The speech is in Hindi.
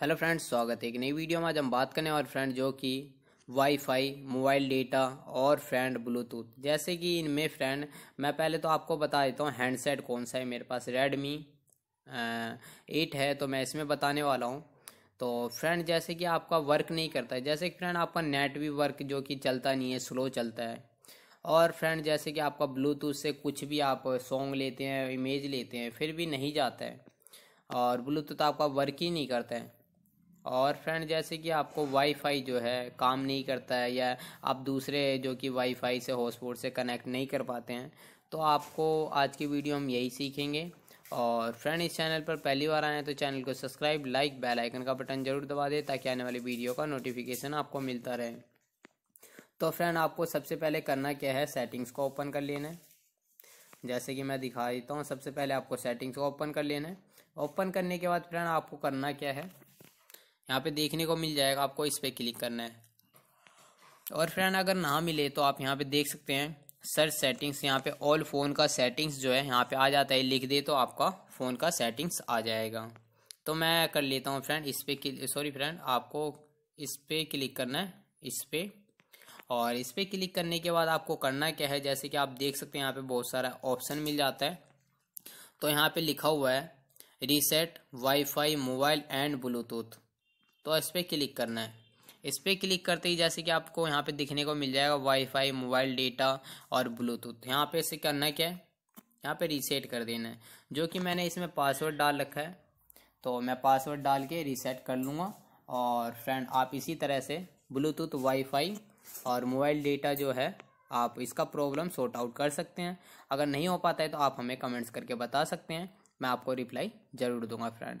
हेलो फ्रेंड्स स्वागत है एक नई वीडियो में आज हम बात करने और फ्रेंड जो कि वाईफाई मोबाइल डेटा और फ्रेंड ब्लूटूथ जैसे कि इनमें फ्रेंड मैं पहले तो आपको बता देता हूँ हैंडसेट कौन सा है मेरे पास रेडमी एट है तो मैं इसमें बताने वाला हूँ तो फ्रेंड जैसे कि आपका वर्क नहीं करता है जैसे कि फ्रेंड आपका नेट भी वर्क जो कि चलता नहीं है स्लो चलता है और फ्रेंड जैसे कि आपका ब्लूटूथ से कुछ भी आप सॉन्ग लेते हैं इमेज लेते हैं फिर भी नहीं जाता है और ब्लूटूथ आपका वर्क ही नहीं करता है और फ्रेंड जैसे कि आपको वाईफाई जो है काम नहीं करता है या आप दूसरे जो कि वाईफाई से हॉटस्पॉट से कनेक्ट नहीं कर पाते हैं तो आपको आज की वीडियो हम यही सीखेंगे और फ्रेंड इस चैनल पर पहली बार आए हैं तो चैनल को सब्सक्राइब लाइक बेल आइकन का बटन जरूर दबा दें ताकि आने वाली वीडियो का नोटिफिकेशन आपको मिलता रहे तो फ्रेंड आपको सबसे पहले करना क्या है सेटिंग्स को ओपन कर लेना है जैसे कि मैं दिखा देता हूँ सबसे पहले आपको सेटिंग्स को ओपन कर लेना है ओपन करने के बाद फ्रेंड आपको करना क्या है यहाँ पे देखने को मिल जाएगा आपको इस पर क्लिक करना है और फ्रेंड अगर ना मिले तो आप यहाँ पे देख सकते हैं सर्च सेटिंग्स यहाँ पे ऑल फ़ोन का सेटिंग्स जो है यहाँ पे आ जाता है लिख दे तो आपका फ़ोन का सेटिंग्स आ जाएगा तो मैं कर लेता हूँ फ्रेंड इस पर सॉरी फ्रेंड आपको इस पर क्लिक करना है इस पर और इस पर क्लिक करने के बाद आपको करना क्या है जैसे कि आप देख सकते हैं यहाँ पे बहुत सारा ऑप्शन मिल जाता है तो यहाँ पे लिखा हुआ है reset wifi mobile and Bluetooth तो इस पर क्लिक करना है इस पर क्लिक करते ही जैसे कि आपको यहाँ पे दिखने को मिल जाएगा वाईफाई मोबाइल डेटा और ब्लूटूथ यहाँ पे इसे करना क्या है यहाँ पे रीसेट कर देना है जो कि मैंने इसमें पासवर्ड डाल रखा है तो मैं पासवर्ड डाल के रीसेट कर लूँगा और फ्रेंड आप इसी तरह से ब्लूटूथ वाईफाई और मोबाइल डेटा जो है आप इसका प्रॉब्लम सॉर्ट आउट कर सकते हैं अगर नहीं हो पाता है तो आप हमें कमेंट्स करके बता सकते हैं मैं आपको रिप्लाई ज़रूर दूंगा फ्रेंड